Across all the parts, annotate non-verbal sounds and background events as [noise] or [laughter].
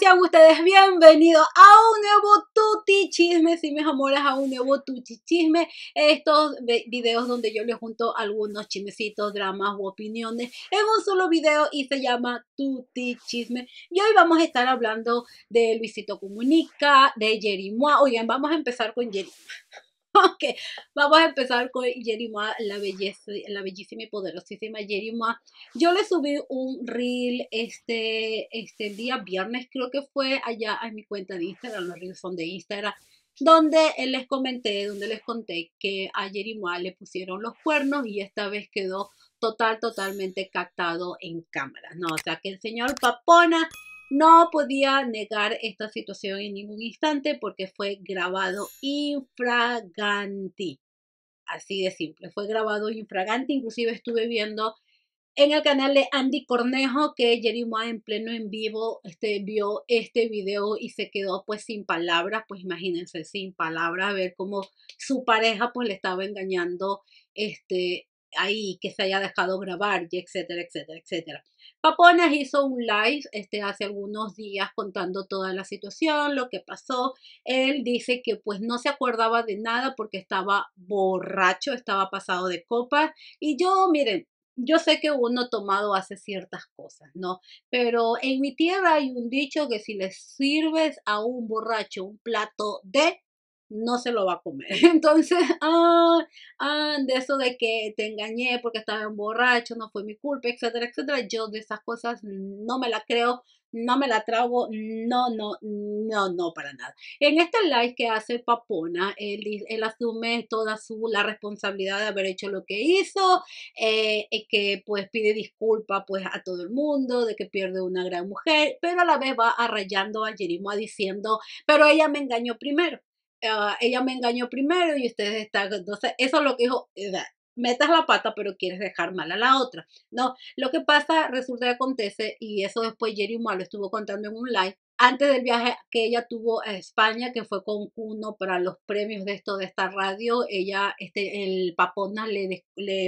sean ustedes bienvenidos a un nuevo Tuti Chisme, Si mis amores, a un nuevo Tuti Chisme. Estos videos donde yo les junto algunos chismecitos, dramas u opiniones en un solo video y se llama Tuti Chisme. Y hoy vamos a estar hablando de Luisito Comunica, de Jerry o Oigan, vamos a empezar con Jerry. [laughs] ok, vamos a empezar con Jerima, la, belleza, la bellísima y poderosísima jerima Yo le subí un reel este, este día viernes, creo que fue allá en mi cuenta de Instagram, los reels son de Instagram, donde les comenté, donde les conté que a Jerima le pusieron los cuernos y esta vez quedó total, totalmente captado en cámara, ¿no? O sea, que el señor Papona no podía negar esta situación en ningún instante porque fue grabado infraganti. Así de simple, fue grabado infraganti. Inclusive estuve viendo en el canal de Andy Cornejo que Jerry Moa en pleno en vivo este, vio este video y se quedó pues sin palabras, pues imagínense sin palabras, a ver cómo su pareja pues le estaba engañando este, ahí que se haya dejado grabar y etcétera, etcétera, etcétera. Paponas hizo un live este, hace algunos días contando toda la situación, lo que pasó. Él dice que pues no se acordaba de nada porque estaba borracho, estaba pasado de copas. Y yo, miren, yo sé que uno tomado hace ciertas cosas, ¿no? Pero en mi tierra hay un dicho que si le sirves a un borracho un plato de no se lo va a comer. [laughs] Entonces, ah, ah, de eso de que te engañé porque estaba borracho, no fue mi culpa, etcétera, etcétera. Yo de esas cosas no me la creo, no me la trago, no, no, no, no, para nada. En este live que hace Papona, él, él asume toda su, la responsabilidad de haber hecho lo que hizo, eh, eh que pues pide disculpa pues a todo el mundo, de que pierde una gran mujer, pero a la vez va arrayando a Jerimo diciendo, pero ella me engañó primero. Ah, ella me engañó primero y ustedes están, entonces eso es lo que dijo, eh, metas la pata pero quieres dejar mal a la otra. No, lo que pasa, resulta que acontece, y eso después Jerry lo estuvo contando en un live, antes del viaje que ella tuvo a España, que fue con uno para los premios de esto de esta radio, ella, este, el papona le,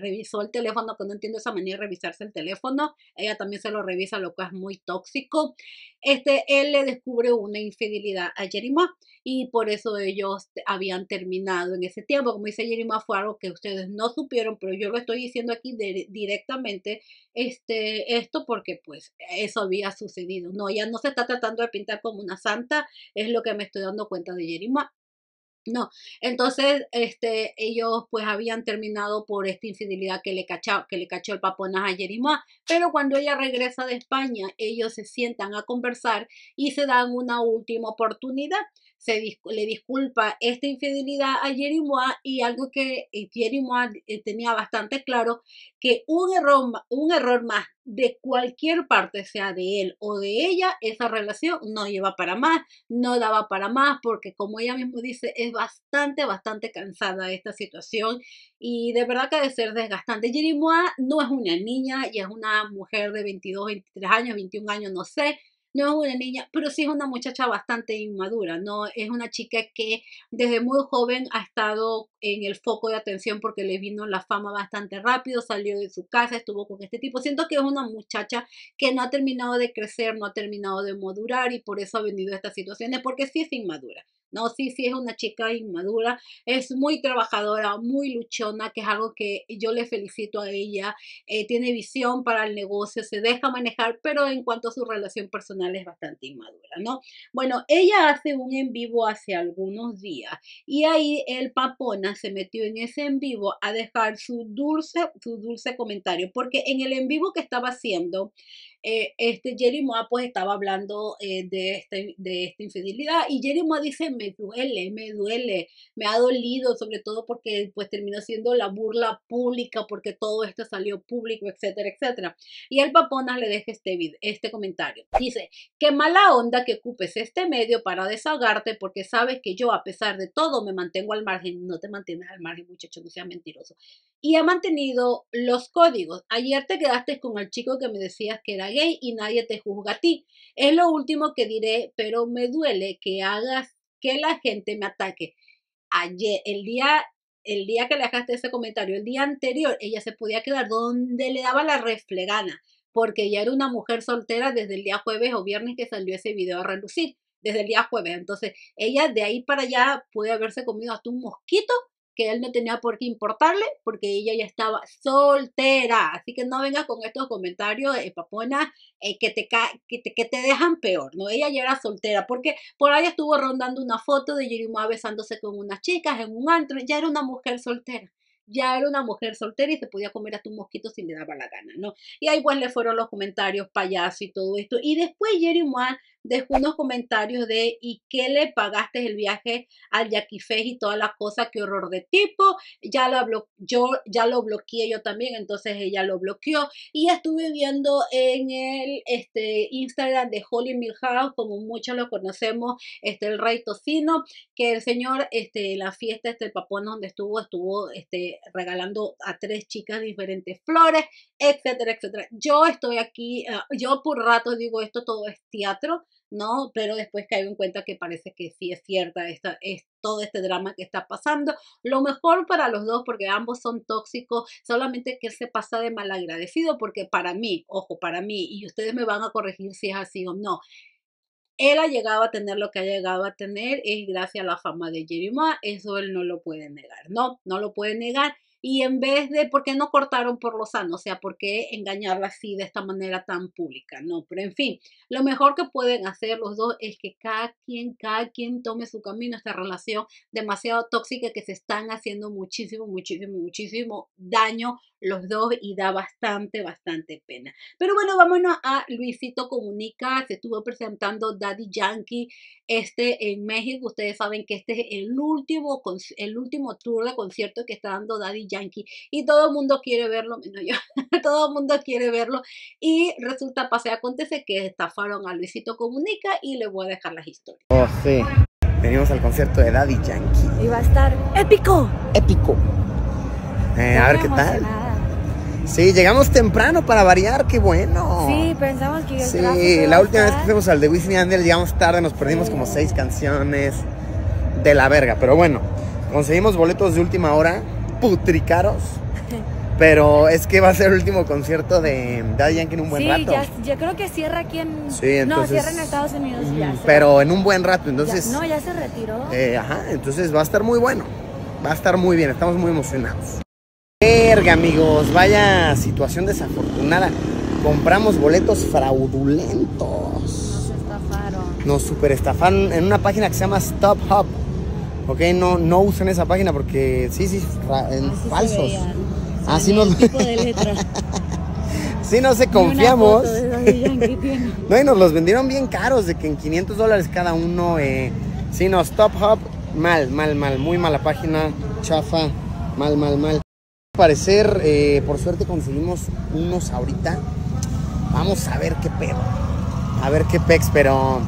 revisó el teléfono, que no entiendo esa manera de revisarse el teléfono, ella también se lo revisa, lo cual es muy tóxico. Este, él le descubre una infidelidad a Jerima y por eso ellos habían terminado en ese tiempo. Como dice Jerima, fue algo que ustedes no supieron, pero yo lo estoy diciendo aquí directamente, este, esto porque pues eso había sucedido. No, ella no se está tratando de pintar como una santa, es lo que me estoy dando cuenta de Jerima. No, entonces este, ellos pues habían terminado por esta infidelidad que le, cachó, que le cachó el paponaz a Jerima pero cuando ella regresa de España, ellos se sientan a conversar y se dan una última oportunidad se le disculpa esta infidelidad a Jerry y algo que eh, Jerry Moa eh, tenía bastante claro, que un error, un error más de cualquier parte, sea de él o de ella, esa relación no lleva para más, no daba para más, porque como ella mismo dice, es bastante, bastante cansada esta situación y de verdad que debe de ser desgastante. Jerry Moa no es una niña y es una mujer de 22, 23 años, 21 años, no sé no es una niña, pero sí es una muchacha bastante inmadura, no es una chica que desde muy joven ha estado en el foco de atención porque le vino la fama bastante rápido, salió de su casa, estuvo con este tipo. Siento que es una muchacha que no ha terminado de crecer, no ha terminado de madurar y por eso ha venido a estas situaciones, porque sí es inmadura. ¿no? Sí, sí es una chica inmadura, es muy trabajadora, muy luchona, que es algo que yo le felicito a ella, eh, tiene visión para el negocio, se deja manejar, pero en cuanto a su relación personal es bastante inmadura, ¿no? Bueno, ella hace un en vivo hace algunos días y ahí el Papona se metió en ese en vivo a dejar su dulce, su dulce comentario, porque en el en vivo que estaba haciendo, eh, este Jerimoa pues estaba hablando eh, de, este, de esta infidelidad y Jerimoa dice me duele, me duele, me ha dolido sobre todo porque pues terminó siendo la burla pública porque todo esto salió público, etcétera, etcétera. Y el Paponas le deja este, este comentario. Dice, qué mala onda que ocupes este medio para desahogarte porque sabes que yo a pesar de todo me mantengo al margen, no te mantienes al margen muchacho, no seas mentiroso. Y ha mantenido los códigos. Ayer te quedaste con el chico que me decías que era gay y nadie te juzga a ti. Es lo último que diré, pero me duele que hagas que la gente me ataque. Ayer, el día, el día que le dejaste ese comentario, el día anterior, ella se podía quedar donde le daba la reflegana, porque ya era una mujer soltera desde el día jueves o viernes que salió ese video a relucir, desde el día jueves. Entonces, ella de ahí para allá puede haberse comido hasta un mosquito que él no tenía por qué importarle porque ella ya estaba soltera. Así que no vengas con estos comentarios, eh, papona, eh, que, te que, te, dejan peor, ¿no? Ella ya era soltera porque por ahí estuvo rondando una foto de Yirima besándose con unas chicas en un antro. Ya era una mujer soltera ya era una mujer soltera y se podía comer a un mosquito si le daba la gana, ¿no? Y ahí pues le fueron los comentarios payaso y todo esto. Y después Jerry dejó unos comentarios de ¿y qué le pagaste el viaje al Yaquifej y todas las cosas? ¡Qué horror de tipo! Ya lo, yo, ya lo bloqueé yo también, entonces ella lo bloqueó. Y estuve viendo en el este, Instagram de Holly Milhouse, como muchos lo conocemos, este, el rey tocino, que el señor, este, la fiesta, este, el papón donde estuvo, estuvo este, regalando a tres chicas diferentes flores, etcétera, etcétera. Yo estoy aquí, ah, yo por rato digo esto todo es teatro, ¿no? Pero después que caigo en cuenta que parece que sí es cierta esta, es todo este drama que está pasando. Lo mejor para los dos, porque ambos son tóxicos, solamente que él se pasa de mal agradecido porque para mí, ojo, para mí, y ustedes me van a corregir si es así o no. Él ha llegado a tener lo que ha llegado a tener es gracias a la fama de Ma eso él no lo puede negar, no, no lo puede negar y en vez de, ¿por qué no cortaron por lo sano? O sea, ¿por qué engañarla así de esta manera tan pública? No, pero en fin, lo mejor que pueden hacer los dos es que cada quien, cada quien tome su camino. Esta relación demasiado tóxica que se están haciendo muchísimo, muchísimo, muchísimo daño los dos y da bastante, bastante pena. Pero bueno, vámonos a Luisito Comunica. Se estuvo presentando Daddy Yankee este en México. Ustedes saben que este es el último, el último tour de concierto que está dando Daddy Yankee y todo el mundo quiere verlo, [laughs] yo, todo el mundo quiere verlo y resulta, pase, acontece que estafaron a Luisito Comunica y le voy a dejar las historias. Oh, Venimos al concierto de Daddy Yankee. Y va a estar épico. Épico. Eh, a ver qué tal. Sí, llegamos temprano para variar, qué bueno. Sí, pensamos que iba a Sí, la última vez que fuimos al de Wisney Andel llegamos tarde, nos perdimos como seis canciones de la verga, pero bueno, conseguimos boletos de última hora putricaros. [laughs] Pero es que va a ser el último concierto de Daddy Yankee en un buen rato. Sí, yo creo que cierra aquí en... no, cierra en Estados Unidos ya. Mm, pero en un buen rato, entonces... no, ya se retiró. Eh, ajá, entonces va a estar muy bueno. Va a estar muy bien, estamos muy emocionados. Verga, amigos, vaya situación desafortunada. Compramos boletos fraudulentos. Nos estafaron. Nos superestafaron en una página que se llama Stop Hop ¿ok? No, no usen esa página porque sí, sí, en falsos. Así ah, nos... [laughs] sí, no se confiamos. [laughs] no, y nos los vendieron bien caros, de que en 500 dólares cada uno. Eh... Sí, no, Stop Hop, mal, mal, mal, muy mala página, chafa, mal, mal, mal. Al parecer, eh, por suerte conseguimos unos ahorita. Vamos a ver qué pedo. A ver qué pex, pero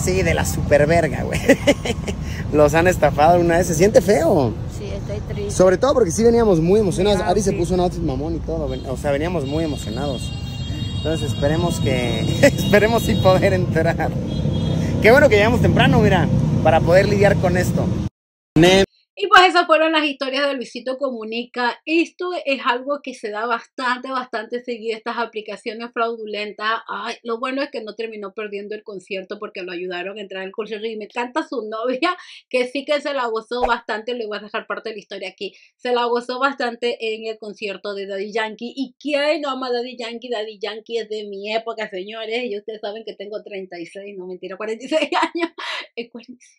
Sí, de la superverga, güey. [laughs] Los han estafado una vez. Se siente feo. Sí, estoy triste. Sobre todo porque sí veníamos muy emocionados. Ari se puso un outfit mamón y todo. O sea, veníamos muy emocionados. Entonces esperemos que... [laughs] esperemos sí poder entrar. Qué bueno que llegamos temprano, mira. Para poder lidiar con esto. Y pues esas fueron las historias de Luisito Comunica. Esto es algo que se da bastante, bastante seguido, estas aplicaciones fraudulentas. lo bueno es que no terminó perdiendo el concierto porque lo ayudaron a entrar al concierto. Y me encanta su novia, que sí que se la gozó bastante. Le voy a dejar parte de la historia aquí. Se la gozó bastante en el concierto de Daddy Yankee. ¿Y quién no ama Daddy Yankee? Daddy Yankee es de mi época, señores. Y ustedes saben que tengo 36, no mentira, 46 años. Es 46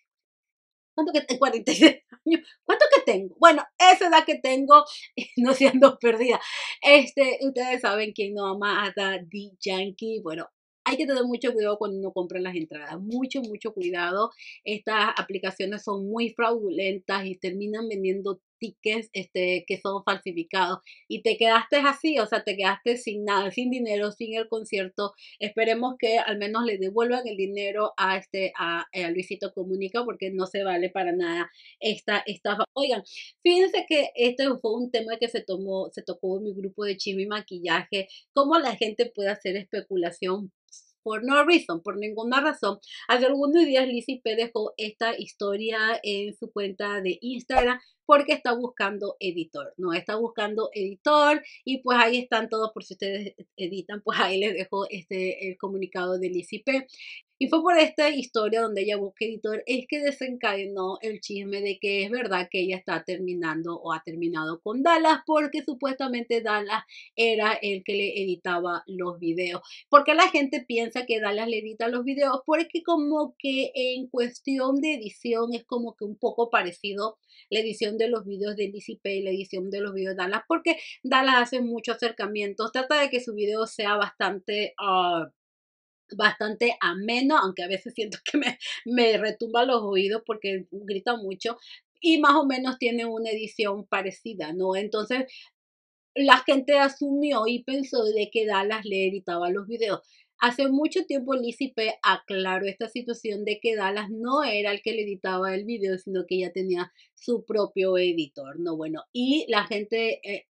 ¿Cuánto que 46 años. ¿Cuánto que tengo? Bueno, esa edad que tengo, [laughs] no siendo perdida. Este, ustedes saben quién no ama a D. Yankee. Bueno, hay que tener mucho cuidado cuando uno compra las entradas, mucho, mucho cuidado. Estas aplicaciones son muy fraudulentas y terminan vendiendo este, que son falsificados. Y te quedaste así, o sea, te quedaste sin nada, sin dinero, sin el concierto. Esperemos que al menos le devuelvan el dinero a, este, a, Luisito Comunica porque no se vale para nada esta estafa. Oigan, fíjense que este fue un tema que se tomó, se tocó en mi grupo de chisme y maquillaje, cómo la gente puede hacer especulación por no reason, por ninguna razón. Hace algunos días Lizzie P dejó esta historia en su cuenta de Instagram porque está buscando editor, no está buscando editor y pues ahí están todos por si ustedes eh, editan, pues ahí les dejo este, el comunicado del ICP. Y fue por esta historia donde ella busca editor, es que desencadenó el chisme de que es verdad que ella está terminando o ha terminado con Dallas, porque supuestamente Dallas era el que le editaba los videos. Porque la gente piensa que Dallas le edita los videos, porque como que en cuestión de edición es como que un poco parecido la edición de los videos de Lizzie Pay, la edición de los videos de Dallas, porque Dallas hace muchos acercamientos, trata de que su video sea bastante... Ah, bastante ameno, aunque a veces siento que me, me retumba los oídos porque grita mucho. Y más o menos tiene una edición parecida, ¿no? Entonces, la gente asumió y pensó de que Dallas le editaba los videos. Hace mucho tiempo Lizzie P aclaró esta situación de que Dallas no era el que le editaba el video, sino que ella tenía su propio editor, ¿no? Bueno, y la gente eh,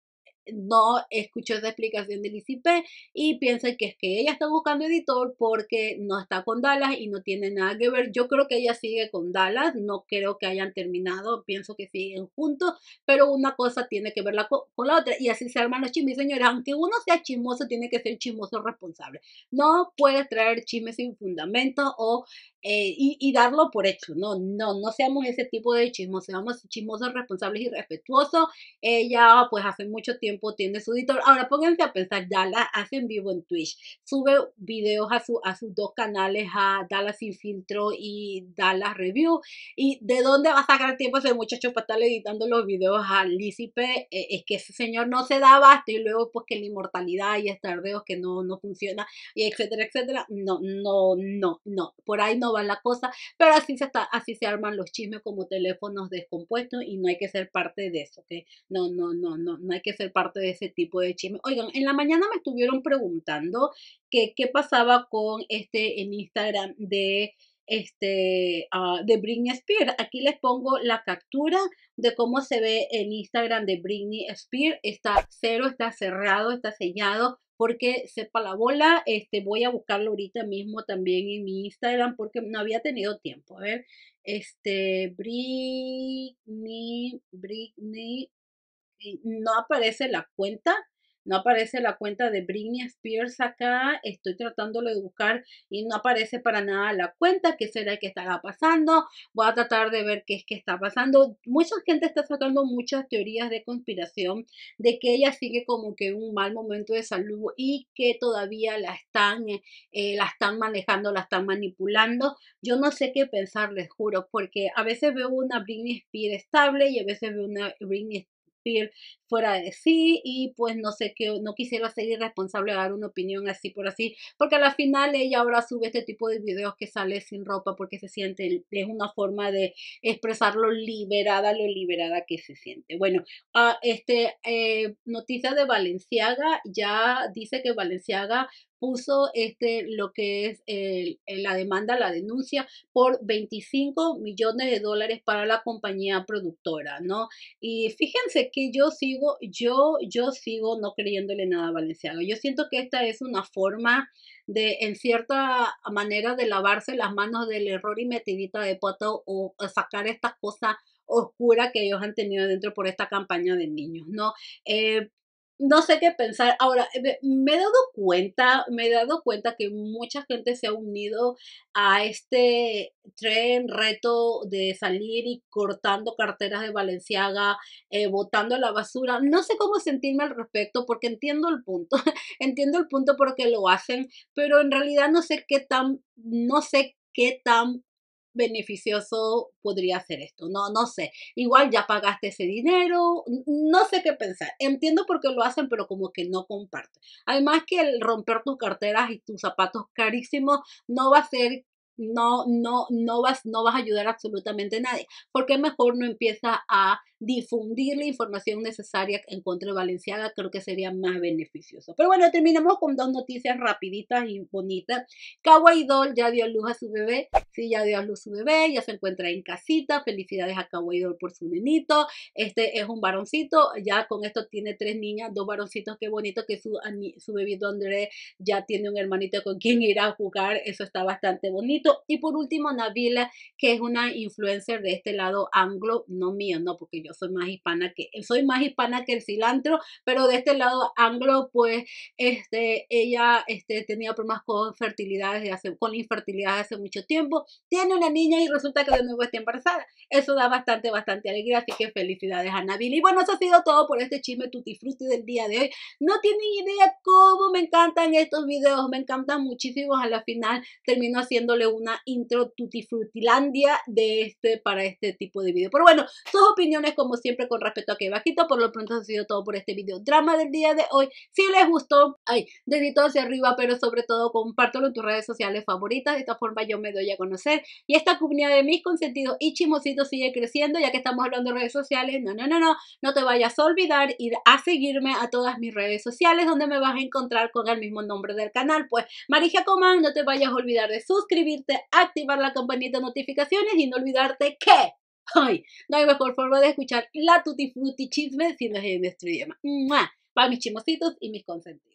no escuchó esa explicación del ICP y piensa que es que ella está buscando editor porque no está con Dallas y no tiene nada que ver. Yo creo que ella sigue con Dallas, no creo que hayan terminado, pienso que siguen juntos, pero una cosa tiene que ver con la otra y así se arman los chismes, señores. Aunque uno sea chismoso, tiene que ser chismoso responsable. No puedes traer chismes sin fundamento o eh, y, darlo por hecho. No, no, no seamos ese tipo de chismos, seamos chismosos responsables y respetuosos. Ella, pues hace mucho tiempo tiene su editor. Ahora pónganse a pensar, ya hace en vivo en Twitch, sube videos a, su, a sus dos canales, a Dala Sin Filtro y Dala Review. ¿Y de dónde va a sacar tiempo ese muchacho para estar editando los videos a Lícipe? Eh, es que ese señor no se da abasto y luego, pues que la inmortalidad y estardeos que no, no funciona, y etcétera, etcétera. No, no, no, no. Por ahí no la cosa, pero así se, está, así se arman los chismes como teléfonos descompuestos y no hay que ser parte de eso, que No, no, no, no, no hay que ser parte de ese tipo de chismes. Oigan, en la mañana me estuvieron preguntando que, qué pasaba con este en Instagram de este, ah, de Britney Spears. Aquí les pongo la captura de cómo se ve en Instagram de Britney Spears. Está cero, está cerrado, está sellado porque sepa la bola, este, voy a buscarlo ahorita mismo también en mi Instagram porque no había tenido tiempo. A ver, este, Britney, Britney, no aparece la cuenta, no aparece la cuenta de Britney Spears acá, estoy tratándolo de buscar y no aparece para nada la cuenta, qué será que estará pasando, voy a tratar de ver qué es que está pasando. Mucha gente está sacando muchas teorías de conspiración de que ella sigue como que un mal momento de salud y que todavía la están, eh, eh, la están manejando, la están manipulando. Yo no sé qué pensar, les juro, porque a veces veo una Britney Spears estable y a veces veo una Britney Spears fuera de sí y pues no sé qué, no quisiera ser irresponsable a dar una opinión así por así, porque a la final ella ahora sube este tipo de videos que sale sin ropa porque se siente, es una forma de expresar lo liberada, lo liberada que se siente. Bueno, ah, este, eh, noticia de Valenciaga, ya dice que Valenciaga puso este, lo que es la demanda, la denuncia por 25 millones de dólares para la compañía productora, ¿no? Y fíjense que yo sigo yo, yo sigo no creyéndole nada a Valenciaga. Yo siento que esta es una forma de, en cierta manera, de lavarse las manos del error y metidita de Pato o, sacar estas cosas oscura que ellos han tenido dentro por esta campaña de niños, ¿no? Eh, no sé qué pensar. Ahora, me, he dado cuenta, me he dado cuenta que mucha gente se ha unido a este tren reto de salir y cortando carteras de Valenciaga, eh, botando la basura. No sé cómo sentirme al respecto porque entiendo el punto, [laughs] entiendo el punto porque lo hacen, pero en realidad no sé qué tan, no sé qué tan beneficioso podría ser esto. No, no sé. Igual ya pagaste ese dinero, no sé qué pensar. Entiendo por qué lo hacen, pero como que no comparten. Además que el romper tus carteras y tus zapatos carísimos no va a ser no, no, no vas, no vas a ayudar absolutamente a nadie, porque mejor no empiezas a difundir la información necesaria en contra de Valenciaga, creo que sería más beneficioso. Pero bueno, terminamos con dos noticias rapiditas y bonitas. Kawaii ya dio a luz a su bebé, sí, ya dio a luz a su bebé, ya se encuentra en casita, felicidades a Kawaii por su nenito, este es un varoncito, ya con esto tiene tres niñas, dos varoncitos, qué bonito que su, su bebito André ya tiene un hermanito con quien ir a jugar, eso está bastante bonito. Y por último, Nabila que es una influencer de este lado anglo, no mío, no, porque yo soy más hispana que, soy más hispana que el cilantro, pero de este lado anglo, pues, este, ella este, tenía problemas con fertilidad hace, con infertilidad hace mucho tiempo, tiene una niña y resulta que de nuevo está embarazada. Eso da bastante, bastante alegría, así que felicidades a Nabil. Y bueno, eso ha sido todo por este chisme tutti frutti del día de hoy. No tienen idea cómo me encantan estos videos, me encantan muchísimos. A la final termino haciéndole una intro tutti de este para este tipo de video. Pero bueno, sus opiniones como siempre con respecto a que bajito. Por lo pronto, ha sido todo por este video drama del día de hoy. Si les gustó, ay, dedito hacia arriba, pero sobre todo compártelo en tus redes sociales favoritas. De esta forma yo me doy a conocer y esta comunidad de mis consentidos y chismositos sigue creciendo, ya que estamos hablando de redes sociales. No, no, no, no, no te vayas a olvidar ir a seguirme a todas mis redes sociales donde me vas a encontrar con el mismo nombre del canal. Pues Marija Comán, no te vayas a olvidar de suscribirte, activar la campanita de notificaciones y no olvidarte que Ay, no hay mejor forma de escuchar la tutti frutti chisme si no es en nuestro idioma. Para mis chimositos y mis consentidos.